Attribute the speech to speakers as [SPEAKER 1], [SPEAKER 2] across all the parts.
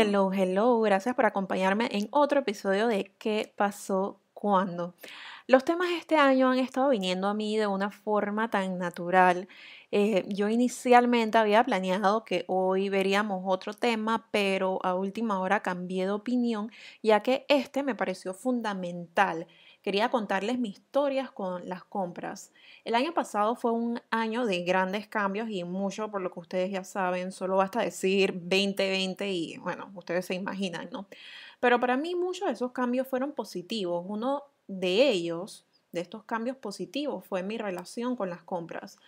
[SPEAKER 1] Hello, hello, gracias por acompañarme en otro episodio de ¿Qué pasó cuando? Los temas este año han estado viniendo a mí de una forma tan natural. Eh, yo inicialmente había planeado que hoy veríamos otro tema, pero a última hora cambié de opinión, ya que este me pareció fundamental quería contarles mis historias con las compras. El año pasado fue un año de grandes cambios y mucho por lo que ustedes ya saben, solo basta decir 2020 y bueno, ustedes se imaginan, ¿no? Pero para mí muchos de esos cambios fueron positivos. Uno de ellos, de estos cambios positivos, fue mi relación con las compras,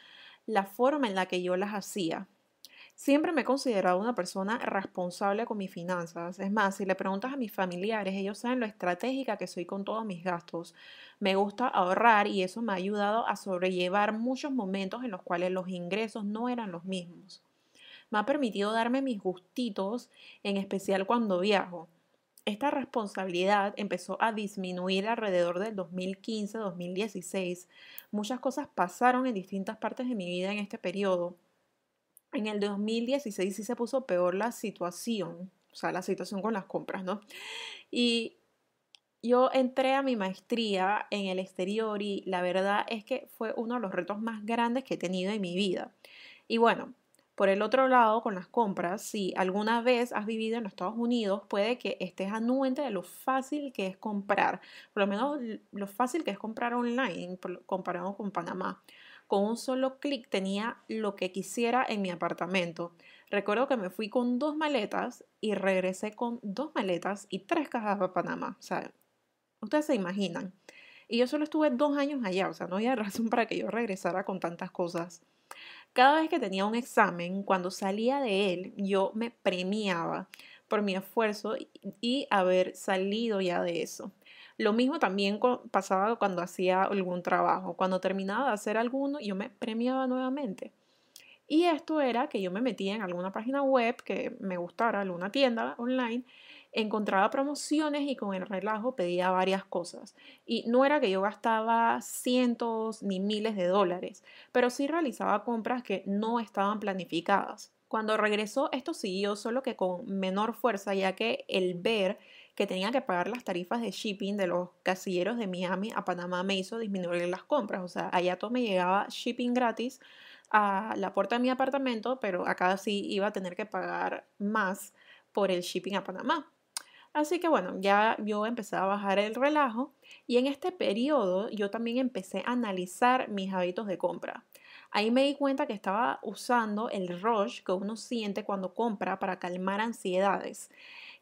[SPEAKER 1] la forma en la que yo las hacía. Siempre me he considerado una persona responsable con mis finanzas. Es más, si le preguntas a mis familiares, ellos saben lo estratégica que soy con todos mis gastos. Me gusta ahorrar y eso me ha ayudado a sobrellevar muchos momentos en los cuales los ingresos no eran los mismos. Me ha permitido darme mis gustitos, en especial cuando viajo. Esta responsabilidad empezó a disminuir alrededor del 2015-2016. Muchas cosas pasaron en distintas partes de mi vida en este periodo en el 2016 sí se puso peor la situación, o sea, la situación con las compras, ¿no? Y yo entré a mi maestría en el exterior y la verdad es que fue uno de los retos más grandes que he tenido en mi vida. Y bueno, por el otro lado, con las compras, si alguna vez has vivido en los Estados Unidos, puede que estés anuente de lo fácil que es comprar, por lo menos lo fácil que es comprar online comparado con Panamá con un solo clic tenía lo que quisiera en mi apartamento. Recuerdo que me fui con dos maletas y regresé con dos maletas y tres cajas para Panamá. O sea, ustedes se imaginan. Y yo solo estuve dos años allá, o sea, no había razón para que yo regresara con tantas cosas. Cada vez que tenía un examen, cuando salía de él, yo me premiaba por mi esfuerzo y haber salido ya de eso. Lo mismo también pasaba cuando hacía algún trabajo. Cuando terminaba de hacer alguno, yo me premiaba nuevamente. Y esto era que yo me metía en alguna página web que me gustara, alguna tienda online, encontraba promociones y con el relajo pedía varias cosas. Y no era que yo gastaba cientos ni miles de dólares, pero sí realizaba compras que no estaban planificadas. Cuando regresó, esto siguió solo que con menor fuerza, ya que el ver que tenía que pagar las tarifas de shipping de los casilleros de Miami a Panamá me hizo disminuir las compras. O sea, allá todo me llegaba shipping gratis a la puerta de mi apartamento, pero acá sí iba a tener que pagar más por el shipping a Panamá. Así que bueno, ya yo empecé a bajar el relajo y en este periodo yo también empecé a analizar mis hábitos de compra. Ahí me di cuenta que estaba usando el rush que uno siente cuando compra para calmar ansiedades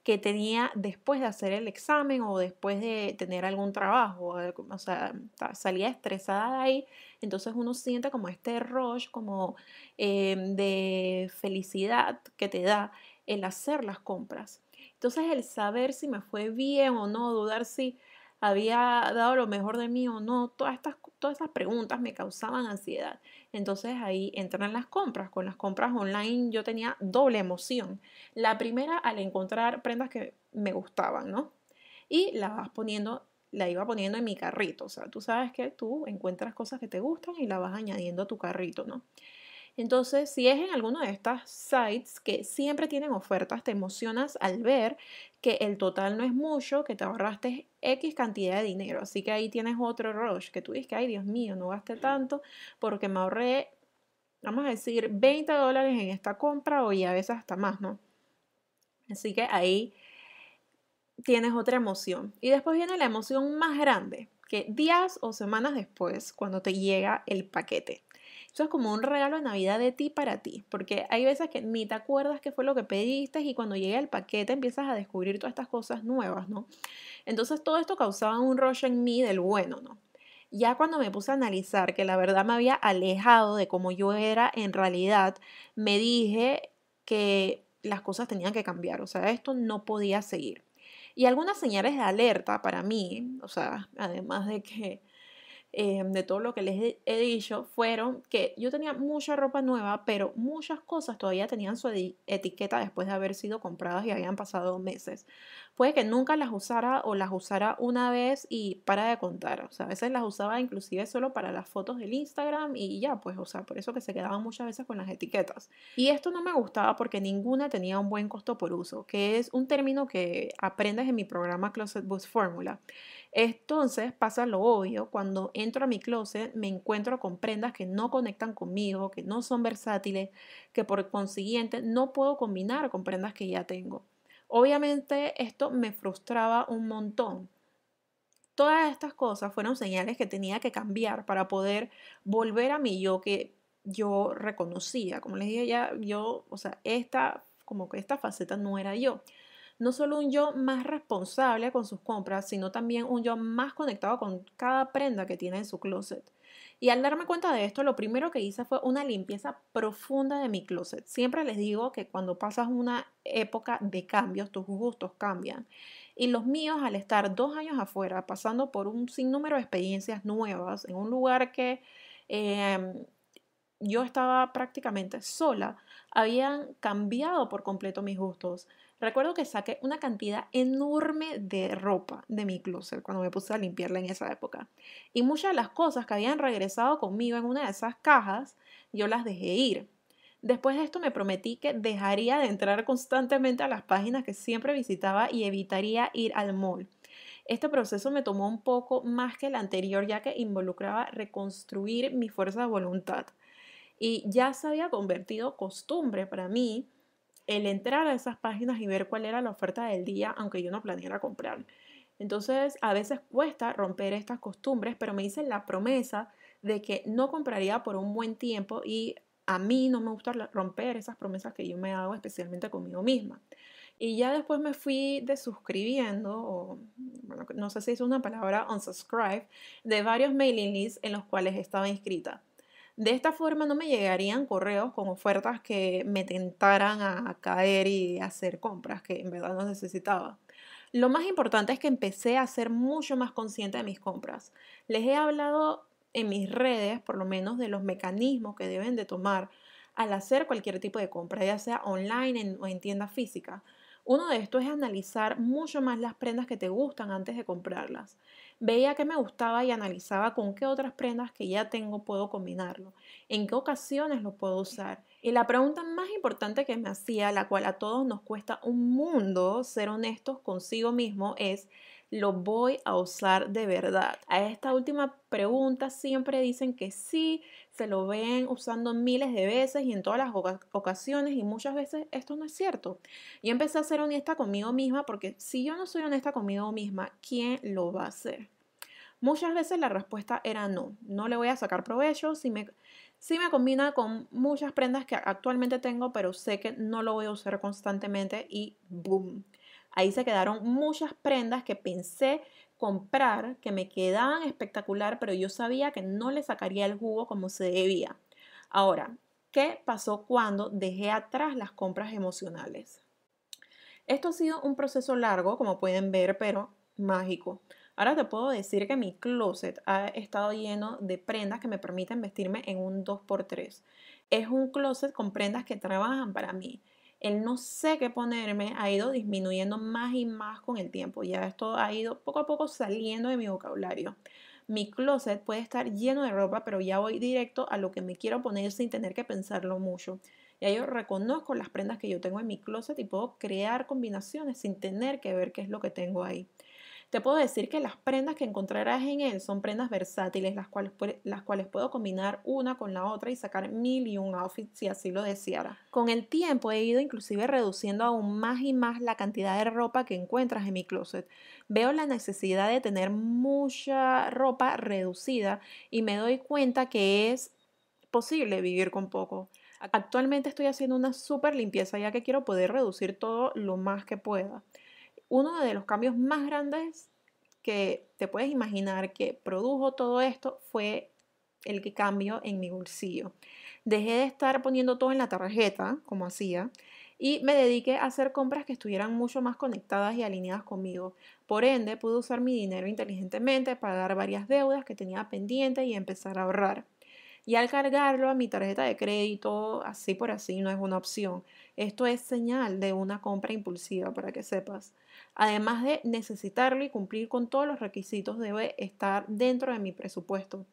[SPEAKER 1] que tenía después de hacer el examen o después de tener algún trabajo, o sea, salía estresada de ahí, entonces uno siente como este rush, como em, de felicidad que te da el hacer las compras. Entonces el saber si me fue bien o no, dudar si había dado lo mejor de mí o no. Todas estas, todas preguntas me causaban ansiedad. Entonces ahí entran las compras. Con las compras online yo tenía doble emoción. La primera al encontrar prendas que me gustaban, ¿no? Y la vas poniendo la iba poniendo en mi carrito. O sea, tú sabes que tú encuentras cosas que te gustan y la vas añadiendo a tu carrito, ¿no? Entonces, si es en alguno de estos sites que siempre tienen ofertas, te emocionas al ver que el total no es mucho, que te ahorraste X cantidad de dinero. Así que ahí tienes otro rush, que tú dices que, ay Dios mío, no gasté tanto porque me ahorré, vamos a decir, 20 dólares en esta compra o ya a veces hasta más, ¿no? Así que ahí tienes otra emoción. Y después viene la emoción más grande, que días o semanas después, cuando te llega el paquete es como un regalo de Navidad de ti para ti, porque hay veces que ni te acuerdas qué fue lo que pediste y cuando llega el paquete empiezas a descubrir todas estas cosas nuevas, ¿no? Entonces todo esto causaba un rollo en mí del bueno, ¿no? ya cuando me puse a analizar que la verdad me había alejado de cómo yo era en realidad, me dije que las cosas tenían que cambiar, o sea, esto no podía seguir. Y algunas señales de alerta para mí, o sea, además de que eh, de todo lo que les he dicho fueron que yo tenía mucha ropa nueva, pero muchas cosas todavía tenían su etiqueta después de haber sido compradas y habían pasado meses. Puede que nunca las usara o las usara una vez y para de contar. O sea, a veces las usaba inclusive solo para las fotos del Instagram y ya, pues, o sea, por eso que se quedaban muchas veces con las etiquetas. Y esto no me gustaba porque ninguna tenía un buen costo por uso, que es un término que aprendes en mi programa Closet Boost Fórmula. Entonces pasa lo obvio, cuando entro a mi closet me encuentro con prendas que no conectan conmigo, que no son versátiles, que por consiguiente no puedo combinar con prendas que ya tengo. Obviamente esto me frustraba un montón. Todas estas cosas fueron señales que tenía que cambiar para poder volver a mi yo que yo reconocía. Como les dije ya, yo, o sea, esta, como que esta faceta no era yo no solo un yo más responsable con sus compras, sino también un yo más conectado con cada prenda que tiene en su closet. Y al darme cuenta de esto, lo primero que hice fue una limpieza profunda de mi closet. Siempre les digo que cuando pasas una época de cambios, tus gustos cambian. Y los míos, al estar dos años afuera, pasando por un sinnúmero de experiencias nuevas, en un lugar que em, yo estaba prácticamente sola, habían cambiado por completo mis gustos. Recuerdo que saqué una cantidad enorme de ropa de mi closet cuando me puse a limpiarla en esa época. Y muchas de las cosas que habían regresado conmigo en una de esas cajas, yo las dejé ir. Después de esto me prometí que dejaría de entrar constantemente a las páginas que siempre visitaba y evitaría ir al mall. Este proceso me tomó un poco más que el anterior ya que involucraba reconstruir mi fuerza de voluntad. Y ya se había convertido costumbre para mí el entrar a esas páginas y ver cuál era la oferta del día, aunque yo no planeara comprar. Entonces, a veces cuesta romper estas costumbres, pero me hice la promesa de que no compraría por un buen tiempo y a mí no me gusta romper esas promesas que yo me hago, especialmente conmigo misma. Y ya después me fui desuscribiendo, o no sé si es una palabra, unsubscribe, de varios mailing lists en los cuales estaba inscrita. De esta forma no me llegarían correos con ofertas que me tentaran a caer y hacer compras que en verdad no necesitaba. Lo más importante es que empecé a ser mucho más consciente de mis compras. Les he hablado en mis redes, por lo menos, de los mecanismos que deben de tomar al hacer cualquier tipo de compra, ya sea online o en tienda física. Uno de estos es analizar mucho más las prendas que te gustan antes de comprarlas. Veía que me gustaba y analizaba con qué otras prendas que ya tengo puedo combinarlo, en qué ocasiones lo puedo usar. Y la pregunta más importante que me hacía, la cual a todos nos cuesta un mundo ser honestos consigo mismo, es lo voy a usar de verdad? A esta última pregunta siempre dicen que sí, se lo ven usando miles de veces y en todas las ocasiones y muchas veces esto no es cierto. y empecé a ser honesta conmigo misma porque si yo no soy honesta conmigo misma, ¿quién lo va a hacer? Muchas veces la respuesta era no, no le voy a sacar provecho, si me, si me combina con muchas prendas que actualmente tengo, pero sé que no lo voy a usar constantemente y boom, Ahí se quedaron muchas prendas que pensé comprar, que me quedaban espectacular, pero yo sabía que no le sacaría el jugo como se debía. Ahora, ¿qué pasó cuando dejé atrás las compras emocionales? Esto ha sido un proceso largo, como pueden ver, pero mágico. Ahora te puedo decir que mi closet ha estado lleno de prendas que me permiten vestirme en un 2x3. Es un closet con prendas que trabajan para mí el no sé qué ponerme ha ido disminuyendo más y más con el tiempo. Ya esto ha ido poco a poco saliendo de mi vocabulario. Mi closet puede estar lleno de ropa, pero ya voy directo a lo que me quiero poner sin tener que pensarlo mucho. Ya yo reconozco las prendas que yo tengo en mi closet y puedo crear combinaciones sin tener que ver qué es lo que tengo ahí. Te puedo decir que las prendas que encontrarás en él son prendas versátiles, las cuales, las cuales puedo combinar una con la otra y sacar mil y un outfits si así lo deseara. Con el tiempo he ido inclusive reduciendo aún más y más la cantidad de ropa que encuentras en mi closet. Veo la necesidad de tener mucha ropa reducida y me doy cuenta que es posible vivir con poco. Actualmente estoy haciendo una super limpieza ya que quiero poder reducir todo lo más que pueda uno de los cambios más grandes que te puedes imaginar que produjo todo esto fue el que en mi bolsillo. Dejé de estar poniendo todo en la tarjeta, como hacía, y me dediqué a hacer compras que estuvieran mucho más conectadas y alineadas conmigo. Por ende, pude usar mi dinero inteligentemente, pagar varias deudas que tenía pendiente y empezar a ahorrar. Y al cargarlo a mi tarjeta de crédito, así por así, no es una opción. Esto es señal de una compra impulsiva, para que sepas. Además de necesitarlo y cumplir con todos los requisitos, debe estar dentro de mi presupuesto.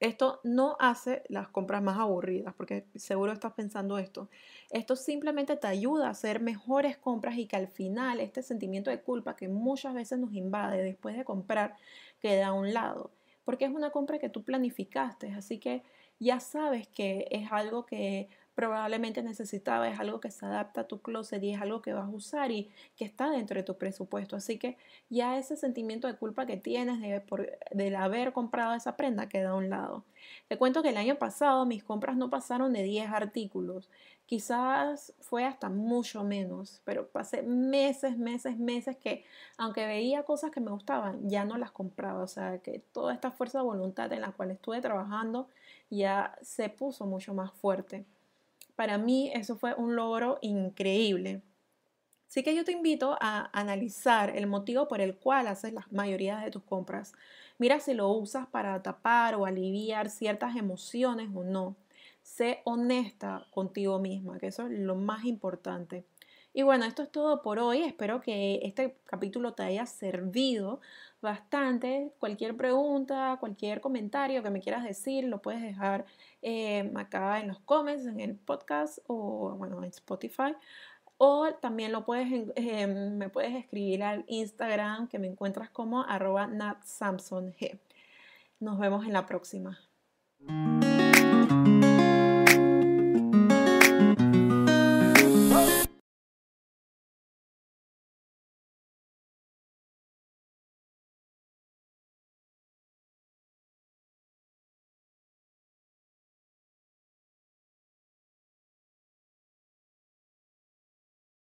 [SPEAKER 1] Esto no hace las compras más aburridas, porque seguro estás pensando esto. Esto simplemente te ayuda a hacer mejores compras y que al final este sentimiento de culpa que muchas veces nos invade después de comprar queda a un lado porque es una compra que tú planificaste, así que ya sabes que es algo que probablemente necesitaba, es algo que se adapta a tu closet y es algo que vas a usar y que está dentro de tu presupuesto. Así que ya ese sentimiento de culpa que tienes de, del haber comprado esa prenda queda a un lado. Te cuento que el año pasado mis compras no pasaron de 10 artículos, quizás fue hasta mucho menos, pero pasé meses, meses, meses que aunque veía cosas que me gustaban, ya no las compraba. O sea que toda esta fuerza de voluntad en la cual estuve trabajando ya se puso mucho más fuerte para mí eso fue un logro increíble. Así que yo te invito a analizar el motivo por el cual haces la mayoría de tus compras. Mira si lo usas para tapar o aliviar ciertas emociones o no. Sé honesta contigo misma, que eso es lo más importante. Y bueno, esto es todo por hoy. Espero que este capítulo te haya servido bastante. Cualquier pregunta, cualquier comentario que me quieras decir, lo puedes dejar eh, acá en los comments, en el podcast o bueno, en Spotify. O también lo puedes, em, me puedes escribir al Instagram que me encuentras como arroba natsamsong. Nos vemos en la próxima.